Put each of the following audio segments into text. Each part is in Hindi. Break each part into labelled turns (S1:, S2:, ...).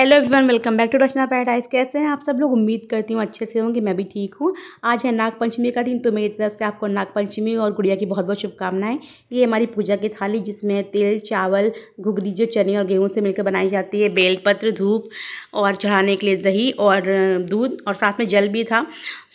S1: hello everyone welcome back to Rachna paradise कैसे हैं आप सब लोग उम्मीद करती हूँ अच्छे से होंगे मैं भी ठीक हूँ आज है नाग पंचमी का दिन तो मेरी तरफ से आपको नाग पंचमी और गुड़िया की बहुत बहुत शुभकामनाएं ये हमारी पूजा की थाली जिसमें तेल चावल घुघरी जो चने और गेहूं से मिलकर बनाई जाती है बेलपत्र धूप और चढ़ाने के लिए दही और दूध और साथ में जल भी था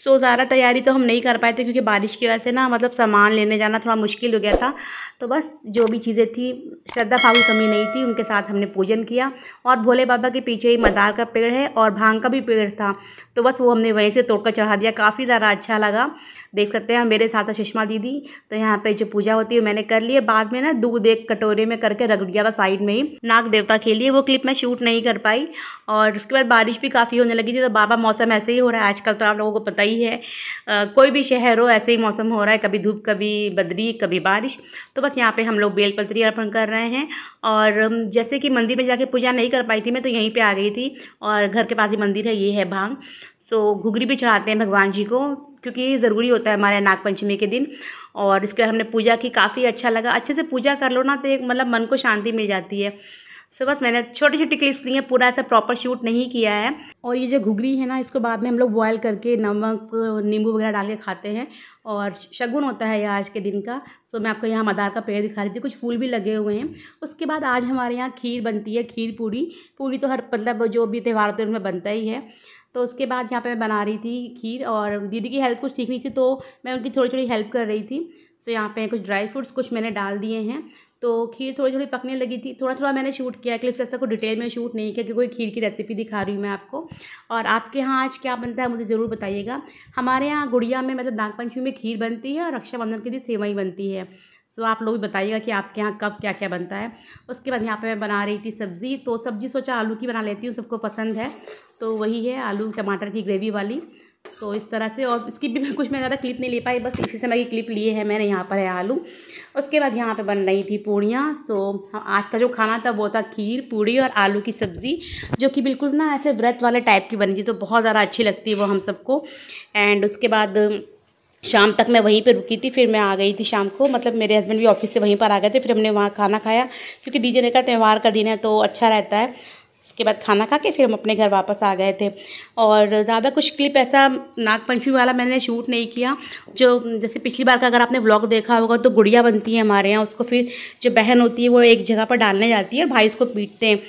S1: सो ज़्यादा तैयारी तो हम नहीं कर पाए थे क्योंकि बारिश की वजह से ना मतलब सामान लेने जाना थोड़ा मुश्किल हो गया था तो बस जो भी चीज़ें थी श्रद्धा भाव कमी नहीं थी उनके साथ हमने पूजन किया और भोले बाबा के पीछे ही मदार का पेड़ है और भांग का भी पेड़ था तो बस वो हमने वहीं से तोड़कर चढ़ा दिया काफ़ी ज़्यादा अच्छा लगा देख सकते हैं मेरे साथ सुषमा दीदी तो यहाँ पे जो पूजा होती है मैंने कर ली है बाद में ना दूध एक कटोरे में करके रख दिया था साइड में ही नाग देवता के लिए वो क्लिप मैं शूट नहीं कर पाई और उसके बाद बारिश भी काफ़ी होने लगी थी तो बाबा मौसम ऐसे ही हो रहा है आजकल तो आप लोगों को पता ही है आ, कोई भी शहर हो ऐसे ही मौसम हो रहा है कभी धूप कभी बदरी कभी बारिश तो बस यहाँ पे हम लोग बेलपत्री अर्पण कर रहे हैं और जैसे कि मंदिर में जाके पूजा नहीं कर पाई थी मैं तो यहीं पर आ गई थी और घर के पास ही मंदिर है ये है भांग सो घुघरी भी चढ़ाते हैं भगवान जी को क्योंकि ज़रूरी होता है हमारे नागपंचमी के दिन और इसके बाद हमने पूजा की काफ़ी अच्छा लगा अच्छे से पूजा कर लो ना तो एक मतलब मन को शांति मिल जाती है सो so, बस मैंने छोटी छोटी क्लिप्स ली हैं पूरा ऐसा प्रॉपर शूट नहीं किया है और ये जो घुघरी है ना इसको बाद में हम लोग बॉयल करके नमक नींबू वगैरह डाल के खाते हैं और शगुन होता है आज के दिन का सो so, मैं आपको यहाँ मदार का पेड़ दिखा रही थी कुछ फूल भी लगे हुए हैं उसके बाद आज हमारे यहाँ खीर बनती है खीर पूरी पूरी तो हर मतलब जो भी त्यौहार होते हैं उनमें बनता ही है तो उसके बाद यहाँ पे मैं बना रही थी खीर और दीदी की हेल्प कुछ सीखनी थी तो मैं उनकी थोड़ी थोड़ी हेल्प कर रही थी सो यहाँ पे कुछ ड्राई फ्रूट्स कुछ मैंने डाल दिए हैं तो खीर थोड़ी थोड़ी पकने लगी थी थोड़ा थोड़ा मैंने शूट किया क्लिप्स ऐसा कोई डिटेल में शूट नहीं किया कि कोई खीर की रेसिपी दिखा रही हूँ मैं आपको और आपके यहाँ आज क्या बनता है मुझे ज़रूर बताइएगा हमारे यहाँ गुड़िया में मतलब नागपंचमी में खीर बनती है और रक्षाबंधन के दिन सेवई बनती है सो आप लोग बताइएगा कि आपके यहाँ कब क्या क्या बनता है उसके बाद यहाँ पे मैं बना रही थी सब्ज़ी तो सब्ज़ी सोचा आलू की बना लेती हूँ सबको पसंद है तो वही है आलू टमाटर की ग्रेवी वाली तो इस तरह से और इसकी भी कुछ मैं ज़्यादा क्लिप नहीं ले पाई बस इसी समय की क्लिप लिए है मैंने यहाँ पर है आलू उसके बाद यहाँ पे बन रही थी पूड़ियाँ सो आज का जो खाना था वो था खीर पूड़ी और आलू की सब्ज़ी जो कि बिल्कुल ना ऐसे व्रत वाले टाइप की बनी थी तो बहुत ज़्यादा अच्छी लगती है वो हम सबको एंड उसके बाद शाम तक मैं वहीं पे रुकी थी फिर मैं आ गई थी शाम को मतलब मेरे हस्बैंड भी ऑफिस से वहीं पर आ गए थे फिर हमने वहाँ खाना खाया क्योंकि डीजे ने कहा त्यौहार का दिन है तो अच्छा रहता है उसके बाद खाना खा के फिर हम अपने घर वापस आ गए थे और ज़्यादा कुछ क्लिप ऐसा नागपंचमी वाला मैंने शूट नहीं किया जो जैसे पिछली बार का अगर आपने व्लॉग देखा होगा तो गुड़िया बनती है हमारे यहाँ उसको फिर जो बहन होती है वो एक जगह पर डालने जाती है और भाई उसको पीटते हैं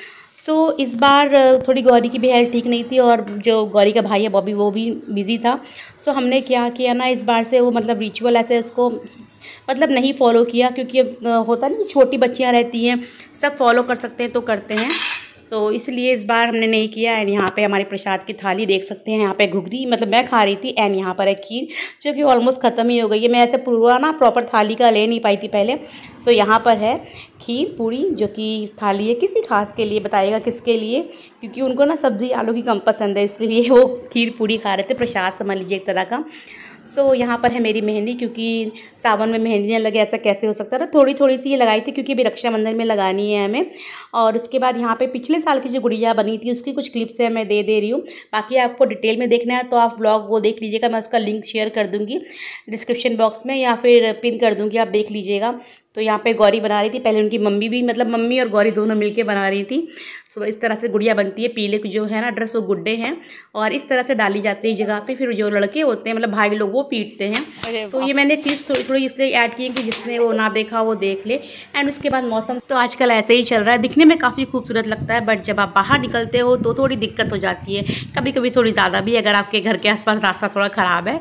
S1: तो इस बार थोड़ी गौरी की भी हेल्थ ठीक नहीं थी और जो गौरी का भाई है बॉबी वो भी बिज़ी था सो हमने क्या किया ना इस बार से वो मतलब रिचुअल ऐसे उसको मतलब नहीं फॉलो किया क्योंकि होता नहीं छोटी बच्चियाँ रहती हैं सब फॉलो कर सकते हैं तो करते हैं सो so, इसलिए इस बार हमने नहीं किया एंड यहाँ पे हमारे प्रसाद की थाली देख सकते हैं यहाँ पे घुघरी मतलब मैं खा रही थी एंड यहाँ पर है खीर जो कि ऑलमोस्ट ख़त्म ही हो गई है मैं ऐसे पूरा ना प्रॉपर थाली का ले नहीं पाई थी पहले सो so, यहाँ पर है खीर पूरी जो कि थाली है किसी खास के लिए बताइएगा किसके लिए क्योंकि उनको ना सब्ज़ी आलू की कम पसंद है इसलिए वो खीर पूरी खा रहे थे प्रसाद समझ लीजिए एक तरह का सो so, यहाँ पर है मेरी मेहंदी क्योंकि सावन में मेहंदी नहीं लगे ऐसा कैसे हो सकता था थोड़ी थोड़ी सी ये लगाई थी क्योंकि अभी रक्षाबंधन में लगानी है हमें और उसके बाद यहाँ पे पिछले साल की जो गुड़िया बनी थी उसकी कुछ क्लिप्स है मैं दे दे रही हूँ बाकी आपको डिटेल में देखना है तो आप ब्लॉग वो देख लीजिएगा मैं उसका लिंक शेयर कर दूँगी डिस्क्रिप्शन बॉक्स में या फिर पिन कर दूँगी आप देख लीजिएगा तो यहाँ पे गौरी बना रही थी पहले उनकी मम्मी भी मतलब मम्मी और गौरी दोनों मिलके बना रही थी सो तो इस तरह से गुड़िया बनती है पीले जो है ना ड्रेस वो गुड्डे हैं और इस तरह से डाली जाती है जगह पे फिर जो लड़के होते हैं मतलब भाई लोग वो पीटते हैं तो ये मैंने टिप्स थोड़ी थोड़ी इसलिए ऐड की कि जिसने वो ना देखा वो देख ले एंड उसके बाद मौसम तो आजकल ऐसे ही चल रहा है दिखने में काफ़ी खूबसूरत लगता है बट जब आप बाहर निकलते हो तो थोड़ी दिक्कत हो जाती है कभी कभी थोड़ी ज़्यादा भी अगर आपके घर के आसपास रास्ता थोड़ा ख़राब है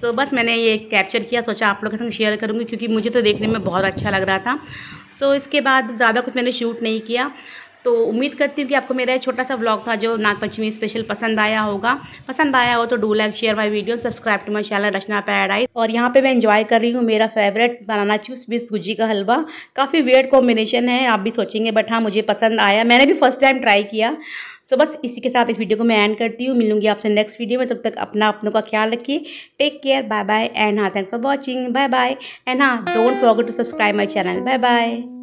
S1: सो बस मैंने ये कैप्चर किया सोचा आप लोगों के संग शेयर करूँगी क्योंकि मुझे तो देखने में बहुत अच्छा लग रहा था सो इसके बाद ज़्यादा कुछ मैंने शूट नहीं किया तो उम्मीद करती हूँ कि आपको मेरा छोटा सा ब्लॉग था जो नागपंचमी स्पेशल पसंद आया होगा पसंद आया हो तो do like share my video subscribe to my channel Rachna paradise और यहाँ पे मैं इन्जॉय कर रही हूँ मेरा फेवरेट बनाना चिप्स विथ गुजी का हलवा काफ़ी वेड कॉम्बिनेशन है आप भी सोचेंगे बट हाँ मुझे पसंद आया मैंने भी फर्स्ट टाइम ट्राई किया सो बस इसी के साथ इस वीडियो को मैं एंड करती हूँ मिलूंगी आपसे नेक्स्ट वीडियो में तब तक अपना अपनों का ख्याल रखिए take care bye bye and हाँ thanks for watching bye bye and हाँ don't forget to subscribe my channel bye bye